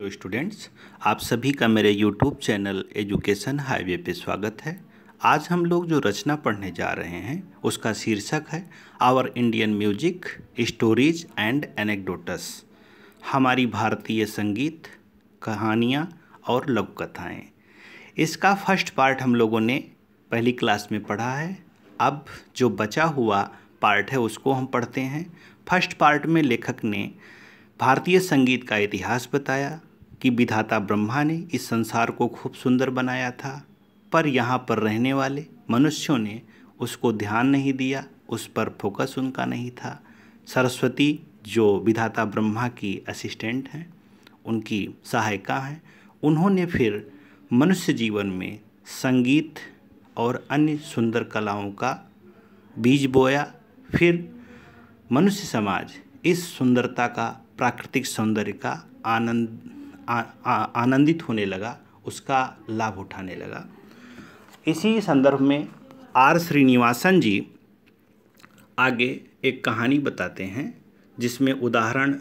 Hello तो students आप सभी का मेरे यूट्यूब चैनल एजुकेशन हाईवे पे स्वागत है आज हम लोग जो रचना पढ़ने जा रहे हैं उसका शीर्षक है our Indian music stories and anecdotes हमारी भारतीय संगीत कहानियाँ और लघु कथाएँ इसका फर्स्ट पार्ट हम लोगों ने पहली क्लास में पढ़ा है अब जो बचा हुआ पार्ट है उसको हम पढ़ते हैं फर्स्ट पार्ट में लेखक ने भारतीय संगीत का इतिहास बताया कि विधाता ब्रह्मा ने इस संसार को खूब सुंदर बनाया था पर यहाँ पर रहने वाले मनुष्यों ने उसको ध्यान नहीं दिया उस पर फोकस उनका नहीं था सरस्वती जो विधाता ब्रह्मा की असिस्टेंट हैं उनकी सहायिका हैं उन्होंने फिर मनुष्य जीवन में संगीत और अन्य सुंदर कलाओं का बीज बोया फिर मनुष्य समाज इस सुंदरता का प्राकृतिक सौंदर्य का आनंद आनंदित होने लगा उसका लाभ उठाने लगा इसी संदर्भ में आर श्रीनिवासन जी आगे एक कहानी बताते हैं जिसमें उदाहरण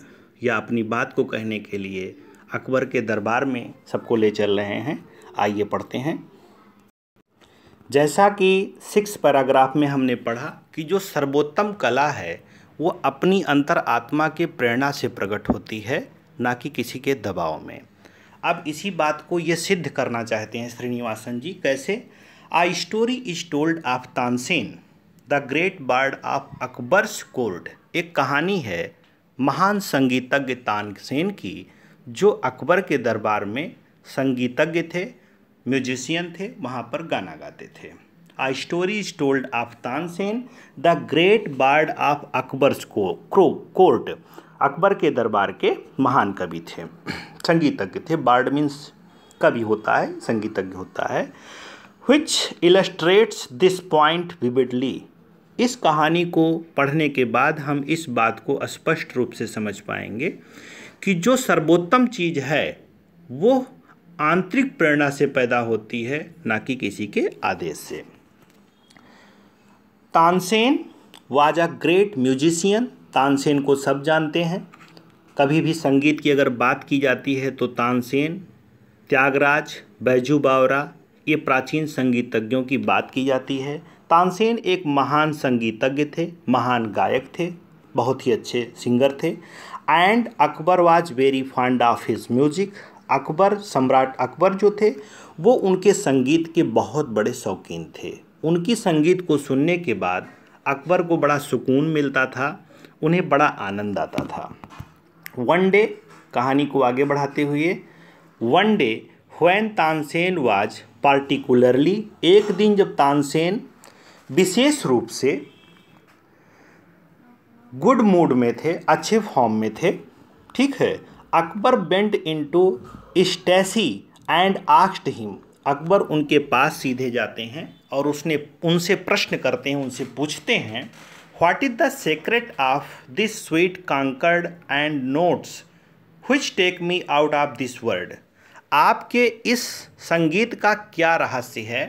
या अपनी बात को कहने के लिए अकबर के दरबार में सबको ले चल रहे हैं आइए पढ़ते हैं जैसा कि सिक्स पैराग्राफ में हमने पढ़ा कि जो सर्वोत्तम कला है वो अपनी अंतर आत्मा के प्रेरणा से प्रकट होती है ना कि किसी के दबाव में अब इसी बात को ये सिद्ध करना चाहते हैं श्रीनिवासन जी कैसे I story is told of Tansen the great bard of Akbar's court एक कहानी है महान संगीतज्ञ तानसेन की जो अकबर के दरबार में संगीतज्ञ थे म्यूजिशियन थे वहाँ पर गाना गाते थे a story is told of Tansen the great bard of Akbar's को कोर्ट अकबर के दरबार के महान कवि थे संगीतज्ञ थे बार्ड मीन्स कवि होता है संगीतज्ञ होता है which illustrates this point vividly इस कहानी को पढ़ने के बाद हम इस बात को स्पष्ट रूप से समझ पाएंगे कि जो सर्वोत्तम चीज़ है वो आंतरिक प्रेरणा से पैदा होती है ना कि किसी के आदेश से Tansen was a great musician Tansen को सब जानते हैं कभी भी संगीत की अगर बात की जाती है तो तानसेन त्यागराज बैजू बावरा ये प्राचीन संगीतज्ञों की बात की जाती है तानसेन एक महान संगीतज्ञ थे महान गायक थे बहुत ही अच्छे सिंगर थे and Akbar was very fond of his music Akbar सम्राट अकबर जो थे वो उनके संगीत के बहुत बड़े शौकीन थे उनकी संगीत को सुनने के बाद अकबर को बड़ा सुकून मिलता था उन्हें बड़ा आनंद आता था वन डे कहानी को आगे बढ़ाते हुए one day when Tansen was particularly एक दिन जब तानसेन विशेष रूप से गुड मूड में थे अच्छे फॉर्म में थे ठीक है Akbar went into ecstasy and asked him Akbar उनके पास सीधे जाते हैं और उसने उनसे प्रश्न करते हैं उनसे पूछते हैं What is the secret of this sweet conquered and notes which take me out of this world? आपके इस संगीत का क्या रहस्य है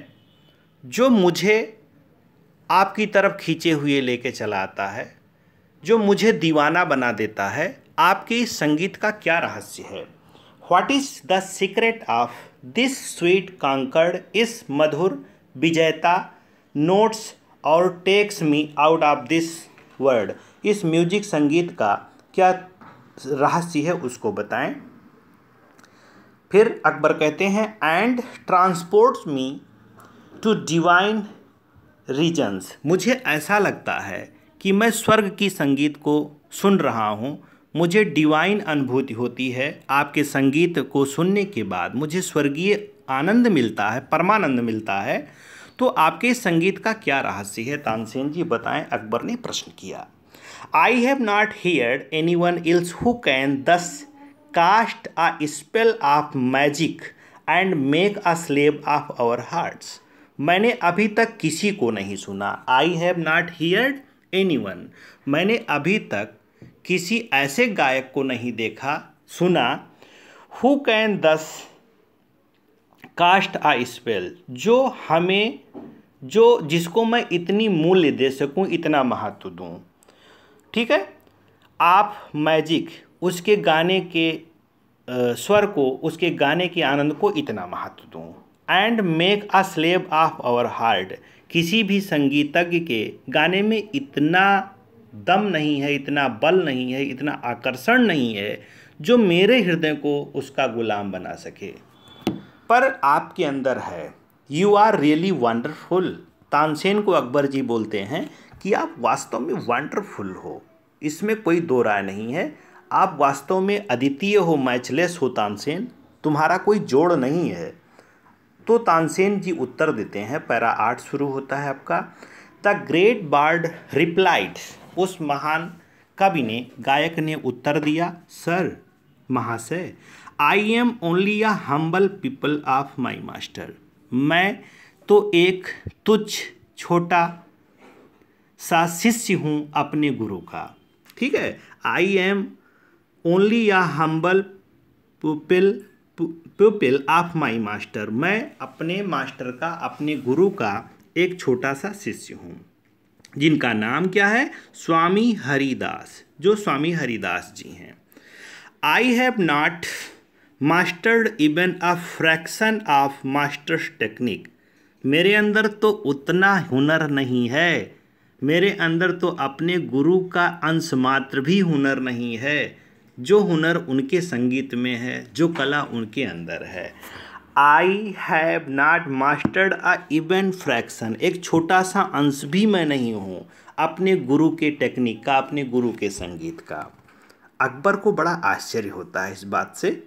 जो मुझे आपकी तरफ खींचे हुए लेके चला आता है जो मुझे दीवाना बना देता है आपके इस संगीत का क्या रहस्य है what is the secret of this sweet concord इस मधुर विजेता नोट्स और takes me out of this world इस म्यूजिक संगीत का क्या रहस्य है उसको बताएं फिर अकबर कहते हैं and transports me to divine regions मुझे ऐसा लगता है कि मैं स्वर्ग की संगीत को सुन रहा हूँ मुझे डिवाइन अनुभूति होती है आपके संगीत को सुनने के बाद मुझे स्वर्गीय आनंद मिलता है परमानंद मिलता है तो आपके संगीत का क्या रहस्य है तानसेन जी बताएं अकबर ने प्रश्न किया I have not heard anyone else who can thus cast a spell of magic and make a slave of our hearts मैंने अभी तक किसी को नहीं सुना I have not heard anyone मैंने अभी तक किसी ऐसे गायक को नहीं देखा सुना who can thus cast a spell जो हमें जो जिसको मैं इतनी मूल्य दे सकूं इतना महत्व दूं ठीक है आप मैजिक उसके गाने के स्वर को उसके गाने के आनंद को इतना महत्व दूँ and make a slave of our heart किसी भी संगीतज्ञ के गाने में इतना दम नहीं है इतना बल नहीं है इतना आकर्षण नहीं है जो मेरे हृदय को उसका गुलाम बना सके पर आपके अंदर है you are really wonderful Tansen को अकबर जी बोलते हैं कि आप वास्तव में वंडरफुल हो इसमें कोई दो राय नहीं है आप वास्तव में अद्वितीय हो मैचलेस हो तानसेन तुम्हारा कोई जोड़ नहीं है तो तानसेन जी उत्तर देते हैं पैरा आठ शुरू होता है आपका द ग्रेट बार्ड रिप्लाइड उस महान कवि ने गायक ने उत्तर दिया सर महाशय I am only a humble people of my master मैं तो एक तुच्छ छोटा सा शिष्य हूँ अपने गुरु का ठीक है I am only a humble people people of my master मैं अपने मास्टर का अपने गुरु का एक छोटा सा शिष्य हूँ जिनका नाम क्या है स्वामी हरिदास जो स्वामी हरिदास जी हैं I have not mastered even a fraction of master's technique मेरे अंदर तो उतना हुनर नहीं है मेरे अंदर तो अपने गुरु का अंश मात्र भी हुनर नहीं है जो हुनर उनके संगीत में है जो कला उनके अंदर है I have not mastered a even fraction एक छोटा सा अंश भी मैं नहीं हूँ अपने गुरु के टेक्निक का अपने गुरु के संगीत का अकबर को बड़ा आश्चर्य होता है इस बात से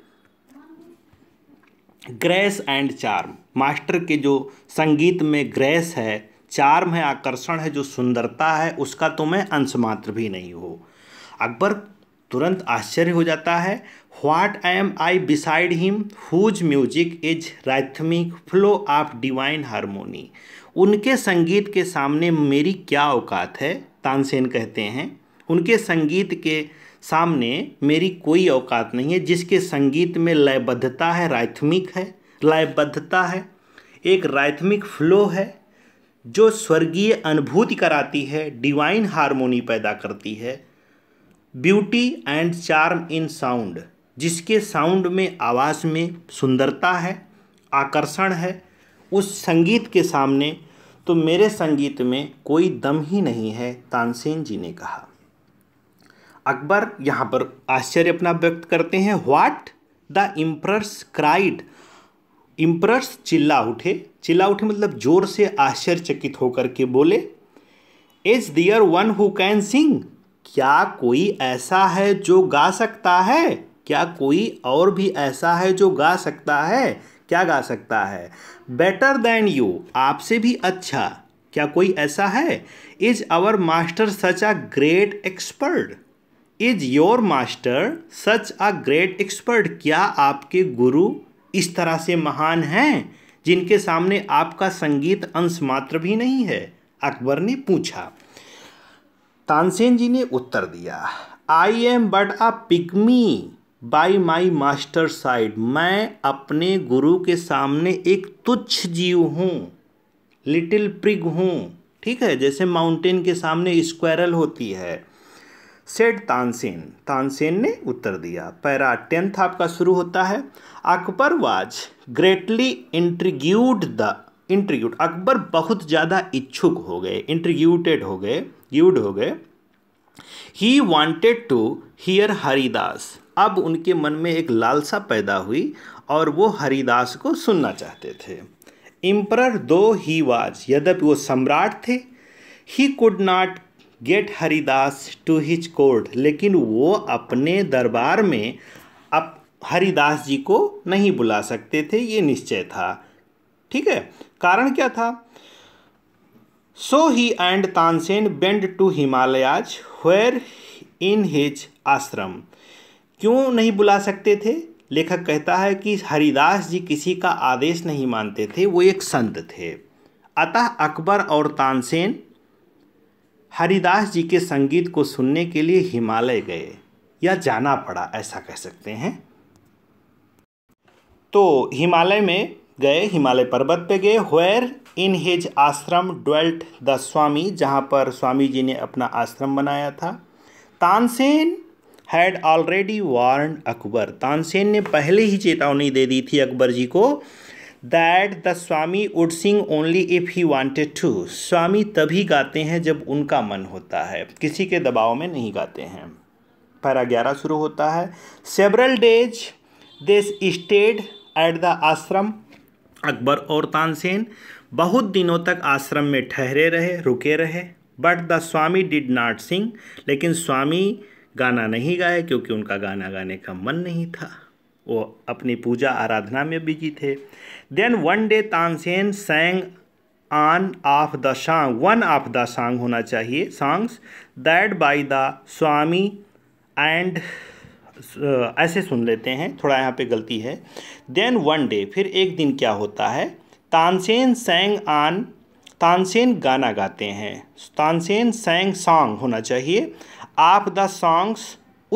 ग्रेस एंड चार्म मास्टर के जो संगीत में ग्रेस है चार्म है आकर्षण है जो सुंदरता है उसका तुम्हें तो अंश मात्र भी नहीं हो अकबर तुरंत आश्चर्य हो जाता है what am I beside him whose music is rhythmic flow of divine harmony उनके संगीत के सामने मेरी क्या औकात है तानसेन कहते हैं उनके संगीत के सामने मेरी कोई औकात नहीं है जिसके संगीत में लयबद्धता है राइथमिक है लयबद्धता है एक राइथमिक फ्लो है जो स्वर्गीय अनुभूति कराती है डिवाइन हारमोनी पैदा करती है beauty and charm in sound जिसके साउंड में आवाज़ में सुंदरता है आकर्षण है उस संगीत के सामने तो मेरे संगीत में कोई दम ही नहीं है तानसेन जी ने कहा अकबर यहाँ पर आश्चर्य अपना व्यक्त करते हैं what the emperor cried emperor चिल्ला उठे चिल्ला उठे मतलब जोर से आश्चर्यचकित होकर के बोले is there one who can sing क्या कोई ऐसा है जो गा सकता है क्या कोई और भी ऐसा है जो गा सकता है क्या गा सकता है बेटर देन यू आपसे भी अच्छा क्या कोई ऐसा है is our master such a great expert is your master such a great expert क्या आपके गुरु इस तरह से महान हैं जिनके सामने आपका संगीत अंश मात्र भी नहीं है अकबर ने पूछा तानसेन जी ने उत्तर दिया I am but a pygmy by my master side मैं अपने गुरु के सामने एक तुच्छ जीव हूँ लिटिल प्रिग हूँ ठीक है जैसे माउंटेन के सामने स्क्वायरल होती है सेड तानसेन तानसेन ने उत्तर दिया पैरा टेंथ आपका शुरू होता है Akbar was greatly intrigued the intrigued Akbar बहुत ज़्यादा इच्छुक हो गए इंट्रीग्यूटेड हो गए ग्यूड हो गए he wanted to hear Haridas अब उनके मन में एक लालसा पैदा हुई और वो हरिदास को सुनना चाहते थे इम्पर दो ही वाज यद्यपि वो सम्राट थे he could not get Haridas to his court लेकिन वो अपने दरबार में अप हरिदास जी को नहीं बुला सकते थे ये निश्चय था ठीक है कारण क्या था so he and Tansen went to Himalayas where in his ashram क्यों नहीं बुला सकते थे लेखक कहता है कि हरिदास जी किसी का आदेश नहीं मानते थे वो एक संत थे अतः अकबर और तानसेन हरिदास जी के संगीत को सुनने के लिए हिमालय गए या जाना पड़ा ऐसा कह सकते हैं तो हिमालय में गए हिमालय पर्वत पे गए where in his ashram dwelt the Swami जहाँ पर स्वामी जी ने अपना आश्रम बनाया था Tansen had already warned Akbar Tansen ने पहले ही चेतावनी दे दी थी अकबर जी को that the Swami would sing only if he wanted to Swami तभी गाते हैं जब उनका मन होता है किसी के दबाव में नहीं गाते हैं पैरा ग्यारह शुरू होता है several days this stayed at the ashram Akbar और तानसेन बहुत दिनों तक आश्रम में ठहरे रहे रुके रहे but the Swami did not sing लेकिन स्वामी गाना नहीं गाए क्योंकि उनका गाना गाने का मन नहीं था वो अपनी पूजा आराधना में बिजी थे then one day Tansen sang one of the song one of the song होना चाहिए songs that by the Swami and ऐसे सुन लेते हैं थोड़ा यहाँ पे गलती है देन वन डे फिर एक दिन क्या होता है तानसेन सैंग आन तानसेन गाना गाते हैं तानसेन सैंग सॉन्ग होना चाहिए आप द सॉन्ग्स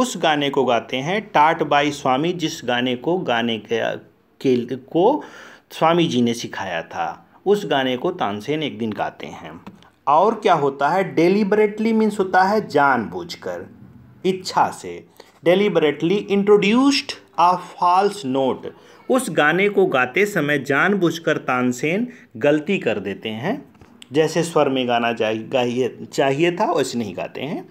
उस गाने को गाते हैं टाट बाई स्वामी जिस गाने को गाने के, को स्वामी जी ने सिखाया था उस गाने को तानसेन एक दिन गाते हैं और क्या होता है डेलीबरेटली मीन्स होता है जानबूझकर इच्छा से deliberately introduced a false note उस गाने को गाते समय जानबूझकर तानसेन गलती कर देते हैं जैसे स्वर में गाना चाहिए चाहिए था वैसे नहीं गाते हैं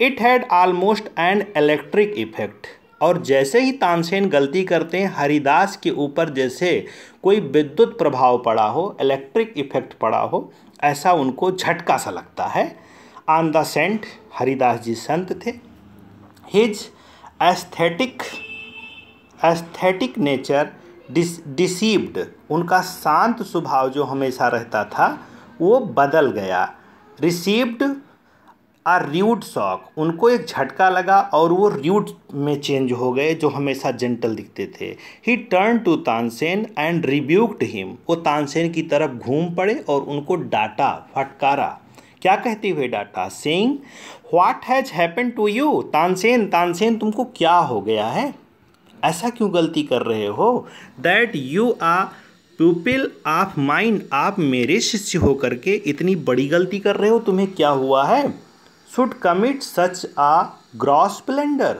it had almost an electric effect और जैसे ही तानसेन गलती करते हैं हरिदास के ऊपर जैसे कोई विद्युत प्रभाव पड़ा हो इलेक्ट्रिक इफेक्ट पड़ा हो ऐसा उनको झटका सा लगता है on the saint Haridas ji संत थे his aesthetic aesthetic nature dis deceived उनका शांत स्वभाव जो हमेशा रहता था वो बदल गया रिसीव्ड आ र्यूड शॉक उनको एक झटका लगा और वो र्यूड में चेंज हो गए जो हमेशा जेंटल दिखते थे he turn to Tansen and rebuked him वो तानसेन की तरफ घूम पड़े और उनको डाटा फटकारा क्या कहते हुए डाटा सेंग what has happen to you Tansen Tansen तुमको क्या हो गया है ऐसा क्यों गलती कर रहे हो that you are people of mind आप मेरे शिष्य होकर के इतनी बड़ी गलती कर रहे हो तुम्हें क्या हुआ है should commit such a gross splendour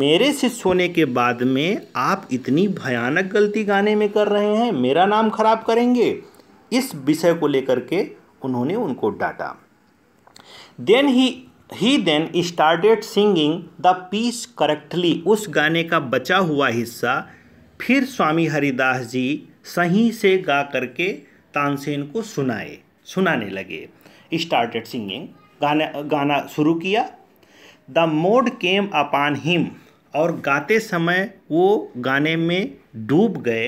मेरे से सोने के बाद में आप इतनी भयानक गलती गाने में कर रहे हैं मेरा नाम खराब करेंगे इस विषय को लेकर के उन्होंने उनको डांटा then he he then started singing the piece correctly उस गाने का बचा हुआ हिस्सा फिर स्वामी हरिदास जी सही से गा करके तानसेन को सुनाए सुनाने लगे स्टार्टेड सिंगिंग गाना गाना शुरू किया the mood came upon him और गाते समय वो गाने में डूब गए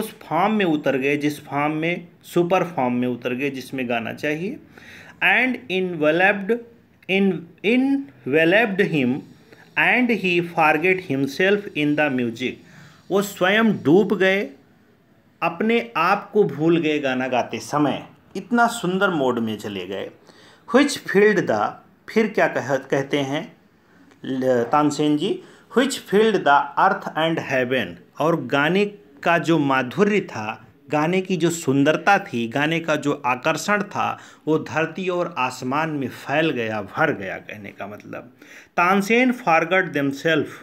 उस फॉर्म में उतर गए जिस फॉर्म में सुपर फॉर्म में उतर गए जिसमें गाना चाहिए and enveloped in enveloped him and he forgot himself in the music वो स्वयं डूब गए अपने आप को भूल गए गाना गाते समय इतना सुंदर मोड में चले गए which फील्ड द फिर क्या कह कहते हैं Tansen ji which filled the earth and heaven और गाने का जो माधुर्य था गाने की जो सुंदरता थी गाने का जो आकर्षण था वो धरती और आसमान में फैल गया भर गया कहने का मतलब तानसेन फारगट दमसेल्फ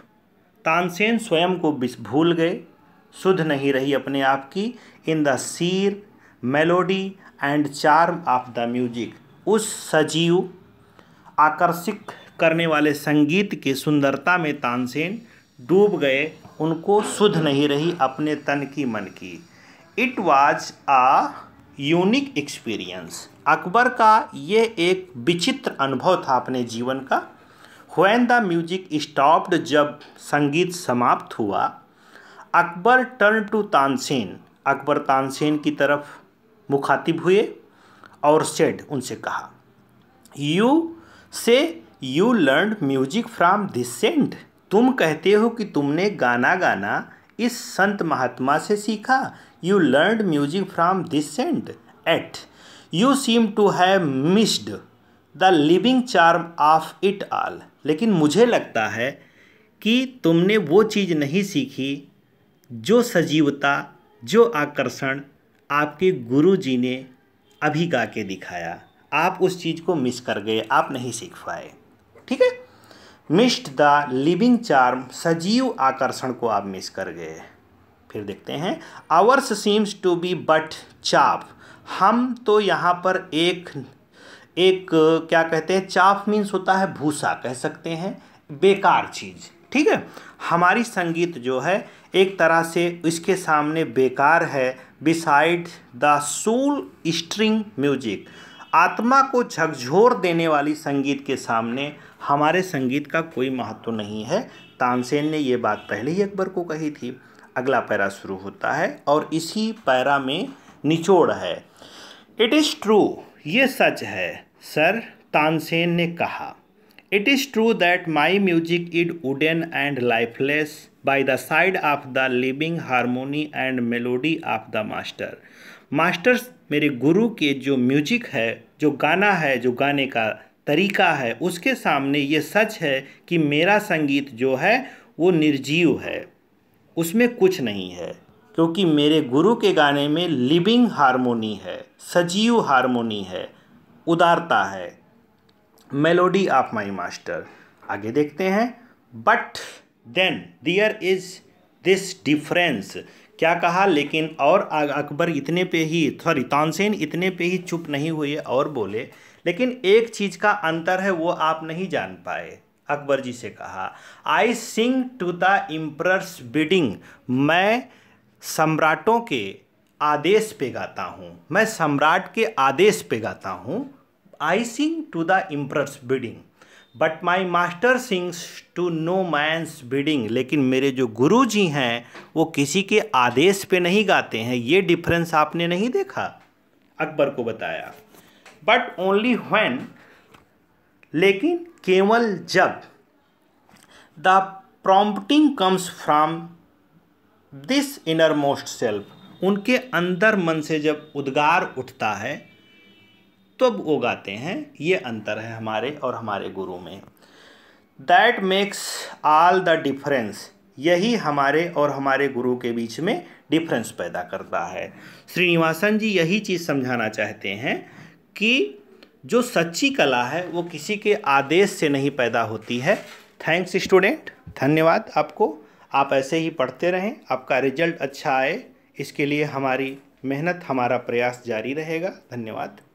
तानसेन स्वयं को भूल गए शुद्ध नहीं रही अपने आप की in the sheer melody and charm of the music उस सजीव आकर्षित करने वाले संगीत की सुंदरता में तानसेन डूब गए उनको सुध नहीं रही अपने तन की मन की it was a unique experience Akbar का ये एक विचित्र अनुभव था अपने जीवन का वैन द म्यूजिक स्टॉप्ड जब संगीत समाप्त हुआ अकबर टर्न टू तानसेन अकबर तानसेन की तरफ मुखातिब हुए और सेड उनसे कहा you say you learn music from this saint तुम कहते हो कि तुमने गाना गाना इस संत महात्मा से सीखा you learn music from this saint yet you seem to have missed the living charm of it all लेकिन मुझे लगता है कि तुमने वो चीज़ नहीं सीखी जो सजीवता जो आकर्षण आपके गुरु जी ने अभी गा के दिखाया आप उस चीज़ को मिस कर गए आप नहीं सीख पाए ठीक है मिस्ड द लिविंग चार्म सजीव आकर्षण को आप मिस कर गए फिर देखते हैं ours seems to be but chaff हम तो यहाँ पर एक एक क्या कहते हैं चाप मीन्स होता है भूसा कह सकते हैं बेकार चीज़ ठीक है हमारी संगीत जो है एक तरह से इसके सामने बेकार है beside the soul stirring music आत्मा को झकझोर देने वाली संगीत के सामने हमारे संगीत का कोई महत्व नहीं है तानसेन ने ये बात पहले ही अकबर को कही थी अगला पैरा शुरू होता है और इसी पैरा में निचोड़ है इट इज़ ट्रू ये सच है सर तानसेन ने कहा it is true that my music is wooden and lifeless by the side of the living harmony and melody of the master master's मेरे गुरु के जो म्यूजिक है जो गाना है जो गाने का तरीका है उसके सामने ये सच है कि मेरा संगीत जो है वो निर्जीव है उसमें कुछ नहीं है क्योंकि मेरे गुरु के गाने में लिविंग हारमोनी है सजीव हारमोनी है उदारता है मेलोडी ऑफ माई मास्टर आगे देखते हैं but then there is this difference क्या कहा लेकिन और अकबर इतने पे ही सॉरी तानसेन इतने पे ही चुप नहीं हुए और बोले लेकिन एक चीज़ का अंतर है वो आप नहीं जान पाए अकबर जी से कहा I sing to the emperor's bidding मैं सम्राटों के आदेश पे गाता हूँ मैं सम्राट के आदेश पे गाता हूँ I sing to the emperor's bidding but my master sings to no man's bidding लेकिन मेरे जो गुरु जी हैं वो किसी के आदेश पे नहीं गाते हैं ये डिफरेंस आपने नहीं देखा अकबर को बताया बट ओनली वैन लेकिन केवल जब the prompting comes from this innermost self उनके अंदर मन से जब उद्गार उठता है तब वो गाते हैं ये अंतर है हमारे और हमारे गुरु में that makes all the difference यही हमारे और हमारे गुरु के बीच में डिफरेंस पैदा करता है श्रीनिवासन जी यही चीज़ समझाना चाहते हैं कि जो सच्ची कला है वो किसी के आदेश से नहीं पैदा होती है थैंक्स स्टूडेंट धन्यवाद आपको आप ऐसे ही पढ़ते रहें आपका रिजल्ट अच्छा आए इसके लिए हमारी मेहनत हमारा प्रयास जारी रहेगा धन्यवाद